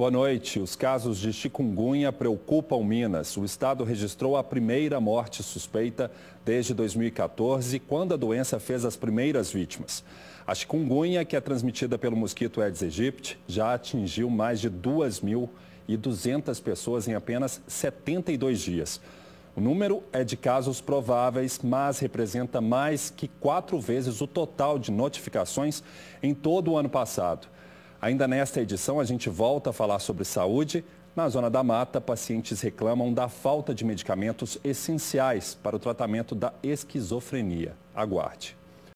Boa noite. Os casos de chikungunya preocupam Minas. O estado registrou a primeira morte suspeita desde 2014, quando a doença fez as primeiras vítimas. A chikungunya, que é transmitida pelo mosquito Aedes aegypti, já atingiu mais de 2.200 pessoas em apenas 72 dias. O número é de casos prováveis, mas representa mais que quatro vezes o total de notificações em todo o ano passado. Ainda nesta edição, a gente volta a falar sobre saúde. Na Zona da Mata, pacientes reclamam da falta de medicamentos essenciais para o tratamento da esquizofrenia. Aguarde.